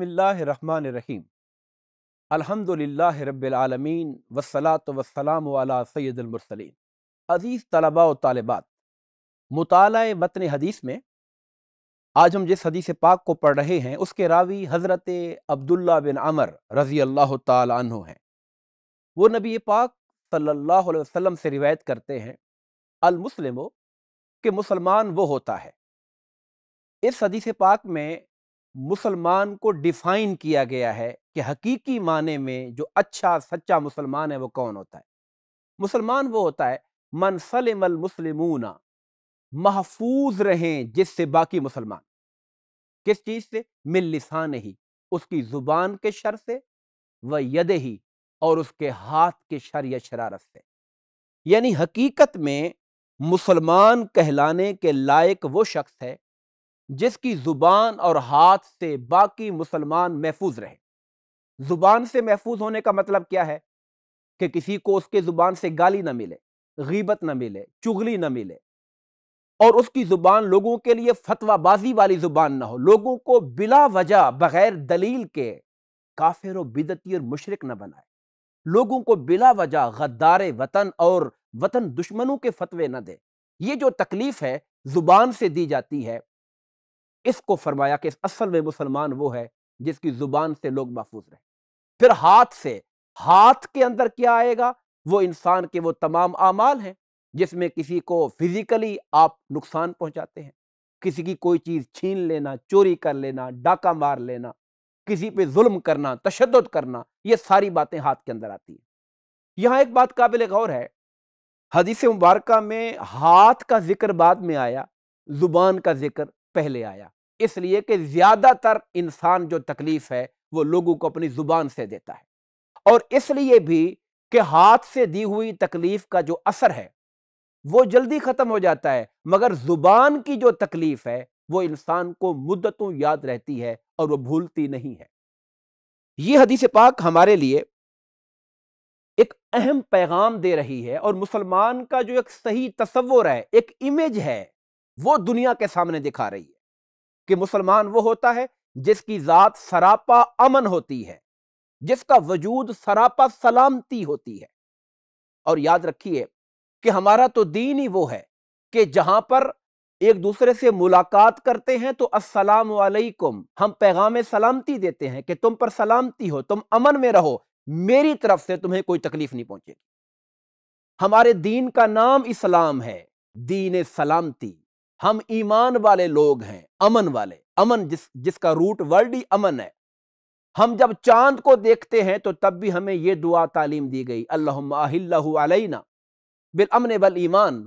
बसमीम अलहमदिल्ला रबालमीन वसलात वसलाम वाला सैदुलमरसलिन अज़ीज़ तलबा व तालबात मताल मतन हदीस में आज हम जिस हदीस पाक को पढ़ रहे हैं उसके रावी हज़रत अब्दुल्ला बिन अमर रज़ी अल्लाह तु हैं वो नबी पाक सल्लल्लाहु अलैहि वसल्लम से रिवायत करते हैं अलमुसलम के मुसलमान वो होता है इस हदीस पाक में मुसलमान को डिफाइन किया गया है कि हकीकी माने में जो अच्छा सच्चा मुसलमान है वो कौन होता है मुसलमान वो होता है मन सलमल मुसलमूना महफूज रहें जिससे बाकी मुसलमान किस चीज़ से मिल लिसान ही उसकी ज़ुबान के शर से व यद ही और उसके हाथ के शर या शरारत से यानी हकीकत में मुसलमान कहलाने के लायक वो शख्स है जिसकी ज़ुबान और हाथ से बाकी मुसलमान महफूज रहे ज़ुबान से महफूज होने का मतलब क्या है कि किसी को उसके ज़ुबान से गाली ना मिले गीबत ना मिले चुगली ना मिले और उसकी ज़ुबान लोगों के लिए फतवाबाजी वाली ज़ुबान ना हो लोगों को बिला वजह बग़ैर दलील के काफिर व बिदती और मुशरक ना बनाए लोगों को बिला वजह गद्दार वतन और वतन दुश्मनों के फतवे ना दे ये जो तकलीफ़ है ज़ुबान से दी जाती है इसको फरमाया कि असल में मुसलमान वो है जिसकी जुबान से लोग महफूज रहे फिर हाथ से हाथ के अंदर क्या आएगा वो इंसान के वो तमाम अमाल हैं जिसमें किसी को फिजिकली आप नुकसान पहुंचाते हैं किसी की कोई चीज़ छीन लेना चोरी कर लेना डाका मार लेना किसी पे जुल्म करना तशद करना ये सारी बातें हाथ के अंदर आती हैं यहाँ एक बात काबिल गौर है हदीस मुबारक में हाथ का जिक्र बाद में आया ज़ुबान का जिक्र पहले आया इसलिए कि ज़्यादातर इंसान जो तकलीफ़ है वो लोगों को अपनी ज़ुबान से देता है और इसलिए भी कि हाथ से दी हुई तकलीफ़ का जो असर है वो जल्दी ख़त्म हो जाता है मगर ज़ुबान की जो तकलीफ़ है वो इंसान को मुद्दतों याद रहती है और वो भूलती नहीं है ये हदीस पाक हमारे लिए एक अहम पैगाम दे रही है और मुसलमान का जो एक सही तस्वुर है एक इमेज है वो दुनिया के सामने दिखा रही है कि मुसलमान वो होता है जिसकी ज़ात सरापा अमन होती है जिसका वजूद सरापा सलामती होती है और याद रखिए कि हमारा तो दीन ही वो है कि जहां पर एक दूसरे से मुलाकात करते हैं तो अस्सलाम वालेकुम हम पैगाम सलामती देते हैं कि तुम पर सलामती हो तुम अमन में रहो मेरी तरफ से तुम्हें कोई तकलीफ नहीं पहुंचेगी हमारे दीन का नाम इस्लाम है दीन सलामती हम ईमान वाले लोग हैं अमन वाले अमन जिस जिसका रूट वर्ड ही अमन है हम जब चांद को देखते हैं तो तब भी हमें यह दुआ तालीम दी गई अल्लाहना बिल अमन वल ईमान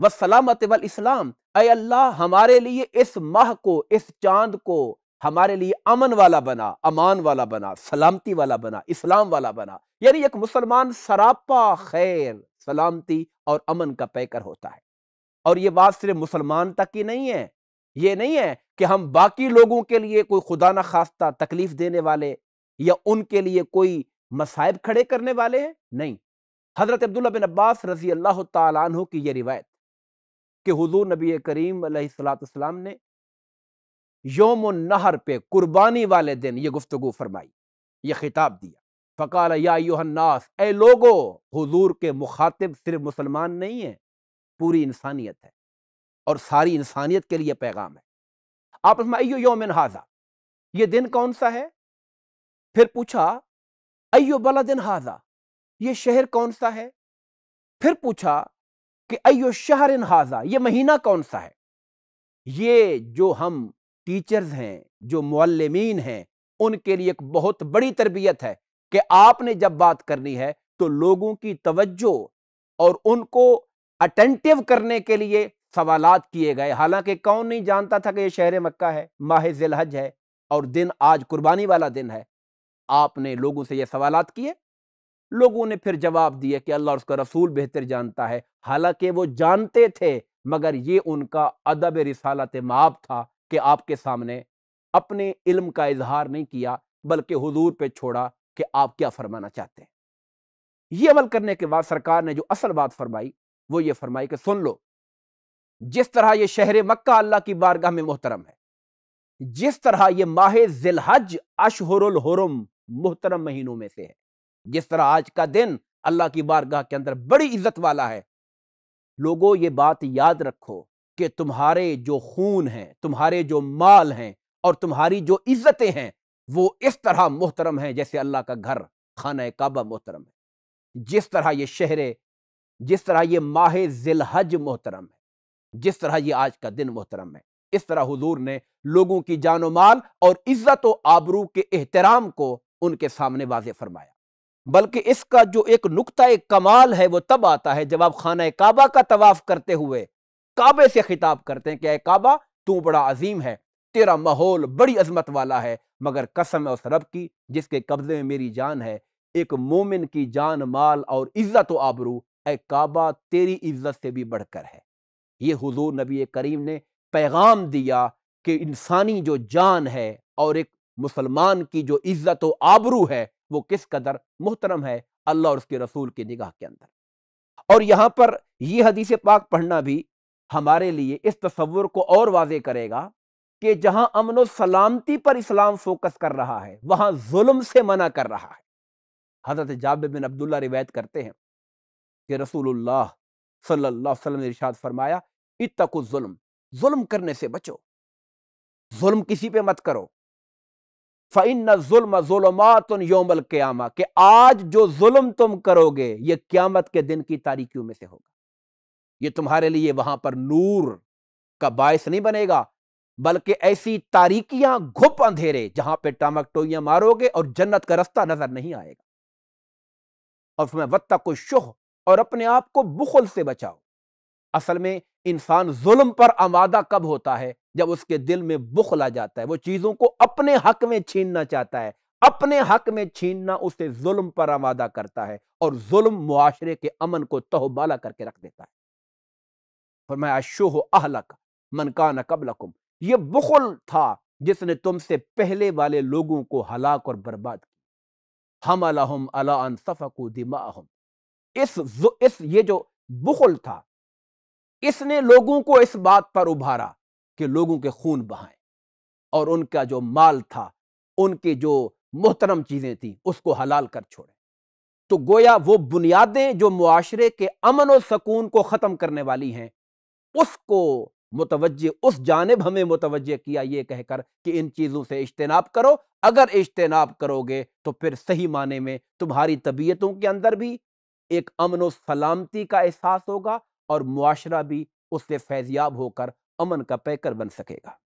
व सलामत वल इस्लाम अल्लाह हमारे लिए इस माह को इस चांद को हमारे लिए अमन वाला बना अमान वाला बना सलामती वाला बना इस्लाम वाला बना यानी एक मुसलमान सरापा खैर सलामती और अमन का पैकर होता है और ये बात सिर्फ मुसलमान तक की नहीं है ये नहीं है कि हम बाकी लोगों के लिए कोई खुदा न खास्ता तकलीफ देने वाले या उनके लिए कोई मसाइब खड़े करने वाले हैं नहीं हज़रत अब्दुल्ला बिन अब्बास रजी अल्लाह तु की यह रिवायत कि हजूर नबी करीम सलाम ने योम नहर पे कुर्बानी वाले दिन ये गुफ्तु फरमाई ये खिताब दिया फ़काल यानास ए लोगो हजूर के मुखातिब सिर्फ मुसलमान नहीं है पूरी इंसानियत है और सारी इंसानियत के लिए पैगाम है आप अयो योम हाजा ये दिन कौन सा है फिर पूछा अयो बला दिन हाजा ये शहर कौन सा है फिर पूछा कि अयो शहर इन हाजा ये महीना कौन सा है ये जो हम टीचर्स हैं जो मौलमीन हैं उनके लिए एक बहुत बड़ी तरबियत है कि आपने जब बात करनी है तो लोगों की तवज्जो और उनको अटेंटिव करने के लिए सवालात किए गए हालांकि कौन नहीं जानता था कि यह शहर मक्का है माह जिलहज है और दिन आज कुर्बानी वाला दिन है आपने लोगों से ये सवाल किए लोगों ने फिर जवाब दिए कि अल्लाह और उसका रसूल बेहतर जानता है हालांकि वो जानते थे मगर ये उनका अदब रिसालत माप था कि आपके सामने अपने इल्म का इजहार नहीं किया बल्कि हजूर पे छोड़ा कि आप क्या फरमाना चाहते हैं ये अमल करने के बाद सरकार ने जो असल बात फरमाई वो ये फरमाई कि सुन लो जिस तरह ये शहर मक्का अल्लाह की बारगाह में मोहतरम है जिस तरह ये माह जिलहज अशहरुल हुरम मोहतरम महीनों में से है जिस तरह आज का दिन अल्लाह की बारगाह के अंदर बड़ी इज्जत वाला है लोगों ये बात याद रखो कि तुम्हारे जो खून हैं तुम्हारे जो माल हैं और तुम्हारी जो इज्जतें हैं वो इस तरह मोहतरम हैं जैसे अल्लाह का घर खाना काबा मोहतरम है जिस तरह ये शहर जिस तरह ये माह जिलहज मोहतरम है जिस तरह ये आज का दिन मोहतरम है इस तरह हुजूर ने लोगों की जानो माल और इज्जत आबरू के एहतराम को उनके सामने वाज फरमाया बल्कि इसका जो एक नुकता एक कमाल है वो तब आता है जब आप खाना काबा का तवाफ करते हुए काबे से खिताब करते हैं कि काबा तू बड़ा अजीम है तेरा माहौल बड़ी अजमत वाला है मगर कसम है उस रब की जिसके कब्जे में मेरी जान है एक मोमिन की जान माल और इज्जत आबरू ए काबा तेरी इज्जत से भी बढ़कर है ये हुजूर नबी करीम ने पैगाम दिया कि इंसानी जो जान है और एक मुसलमान की जो इज्जत व आबरू है वो किस कदर मोहतरम है अल्लाह और उसके रसूल की निगाह के अंदर और यहाँ पर यह हदीस पाक पढ़ना भी हमारे लिए इस तस्वुर को और वाजे करेगा कि जहां अमन सलामती पर इस्लाम फोकस कर रहा है वहां जुल्म से मना कर रहा है हजरत जाब बिन अब्दुल्ला रिवायत करते हैं कि रसूल सल्लाम ने इरशाद फरमाया इतक जुल्म जुल्म करने से बचो जुल्म किसी पे मत करो फ़िन जुल्म योमल क़्यामा के आज जो जुल्म तुम करोगे ये क़्यामत के दिन की तारीखियों में से होगा ये तुम्हारे लिए वहां पर नूर का बायस नहीं बनेगा बल्कि ऐसी तारीकियां घुप अंधेरे जहां पे टामक टोइया मारोगे और जन्नत का रास्ता नजर नहीं आएगा और फिर वत्ता को शुह और अपने आप को बुखल से बचाओ असल में इंसान जुल्म पर आमादा कब होता है जब उसके दिल में बुखल आ जाता है वो चीज़ों को अपने हक में छीनना चाहता है अपने हक में छीनना उसे जुल्म पर आमादा करता है और जुल्म मुआशरे के अमन को तहबाला करके रख देता है मैं शोह अहलक मनकाना कबलकुम ये बुखल था जिसने तुमसे पहले वाले लोगों को हलाक और बर्बाद किया हम अलहम अला दिमा हम इस इस ये जो बुखल था इसने लोगों को इस बात पर उभारा कि लोगों के खून बहाएं और उनका जो माल था उनकी जो मोहतरम चीज़ें थी उसको हलाल कर छोड़ें तो गोया वो बुनियादें जो मुआशरे के अमन और सकून को ख़त्म करने वाली हैं उसको मुतवजह उस जानब हमें मुतवजह किया ये कहकर कि इन चीज़ों से इज्तनाब करो अगर इज्तनाब करोगे तो फिर सही माने में तुम्हारी तबीयतों के अंदर भी एक अमन व सलामती का एहसास होगा और मुआशरा भी उससे फैजियाब होकर अमन का पैकर बन सकेगा